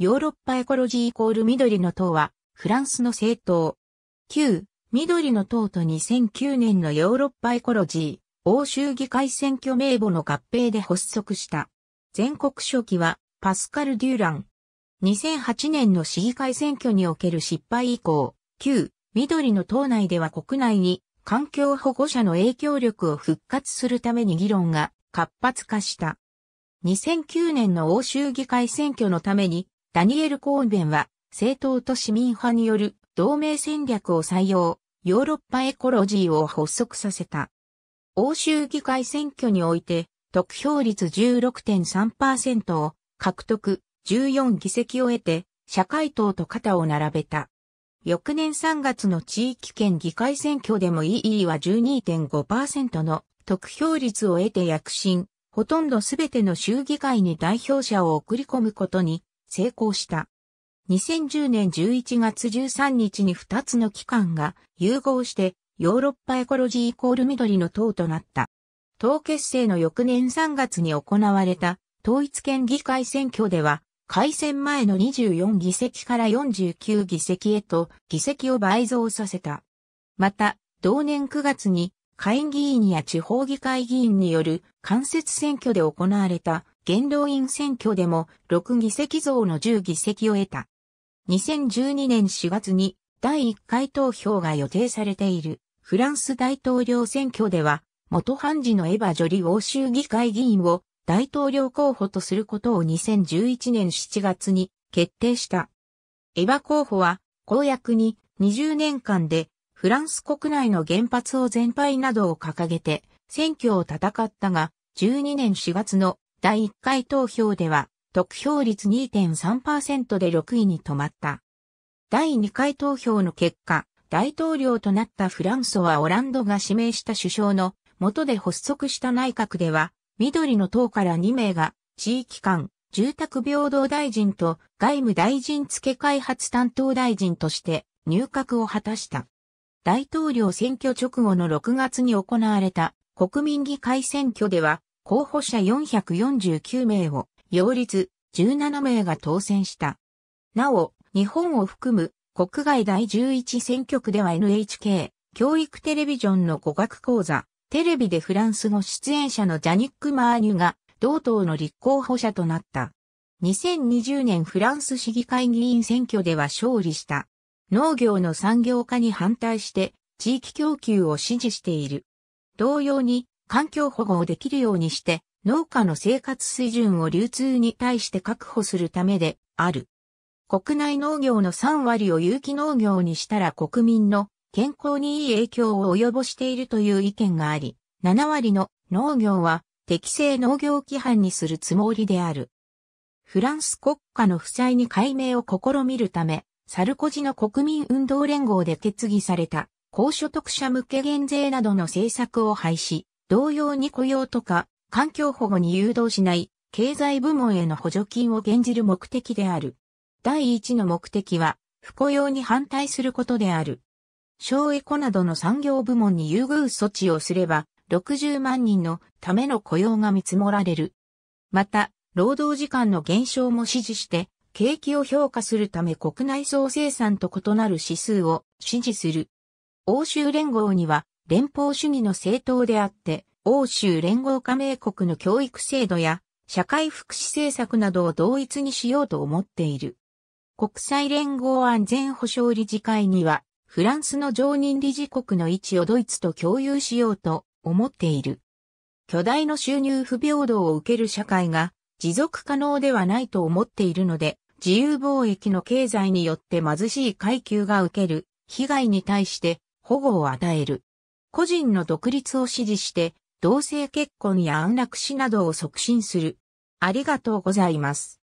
ヨーロッパエコロジーイコール緑の党は、フランスの政党。旧、緑の党と2009年のヨーロッパエコロジー、欧州議会選挙名簿の合併で発足した。全国初期は、パスカル・デューラン。2008年の市議会選挙における失敗以降、旧、緑の党内では国内に環境保護者の影響力を復活するために議論が活発化した。2009年の欧州議会選挙のためにダニエル・コーンベンは、政党と市民派による同盟戦略を採用、ヨーロッパエコロジーを発足させた。欧州議会選挙において、得票率16.3%を獲得、14議席を得て、社会党と肩を並べた。翌年3月の地域圏議会選挙でも EE は12.5%の得票率を得て躍進、ほとんどすべての州議会に代表者を送り込むことに成功した。2010年11月13日に2つの機関が融合してヨーロッパエコロジーイコール緑の党となった。党結成の翌年3月に行われた統一県議会選挙では、改選前の24議席から49議席へと議席を倍増させた。また、同年9月に、下院議員や地方議会議員による間接選挙で行われた元老院選挙でも6議席増の10議席を得た。2012年4月に第1回投票が予定されているフランス大統領選挙では元判事のエヴァ・ジョリ欧州議会議員を大統領候補とすることを2011年7月に決定した。エヴァ候補は公約に20年間でフランス国内の原発を全廃などを掲げて選挙を戦ったが12年4月の第1回投票では、得票率2.3%で6位に止まった。第2回投票の結果、大統領となったフランソワ・オランドが指名した首相の元で発足した内閣では、緑の党から2名が、地域間、住宅平等大臣と外務大臣付開発担当大臣として入閣を果たした。大統領選挙直後の6月に行われた国民議会選挙では、候補者449名を、擁立17名が当選した。なお、日本を含む国外第11選挙区では NHK 教育テレビジョンの語学講座、テレビでフランス語出演者のジャニック・マーニュが同党の立候補者となった。2020年フランス市議会議員選挙では勝利した。農業の産業化に反対して地域供給を支持している。同様に環境保護をできるようにして、農家の生活水準を流通に対して確保するためである。国内農業の3割を有機農業にしたら国民の健康にいい影響を及ぼしているという意見があり、7割の農業は適正農業規範にするつもりである。フランス国家の負債に解明を試みるため、サルコジの国民運動連合で決議された高所得者向け減税などの政策を廃止。同様に雇用とか環境保護に誘導しない経済部門への補助金を減じる目的である。第一の目的は、不雇用に反対することである。省エコなどの産業部門に優遇措置をすれば、60万人のための雇用が見積もられる。また、労働時間の減少も支持して、景気を評価するため国内総生産と異なる指数を支持する。欧州連合には連邦主義の政党であって、欧州連合加盟国の教育制度や社会福祉政策などを同一にしようと思っている。国際連合安全保障理事会には、フランスの常任理事国の位置をドイツと共有しようと思っている。巨大の収入不平等を受ける社会が持続可能ではないと思っているので、自由貿易の経済によって貧しい階級が受ける被害に対して保護を与える。個人の独立を支持して、同性結婚や安楽死などを促進する。ありがとうございます。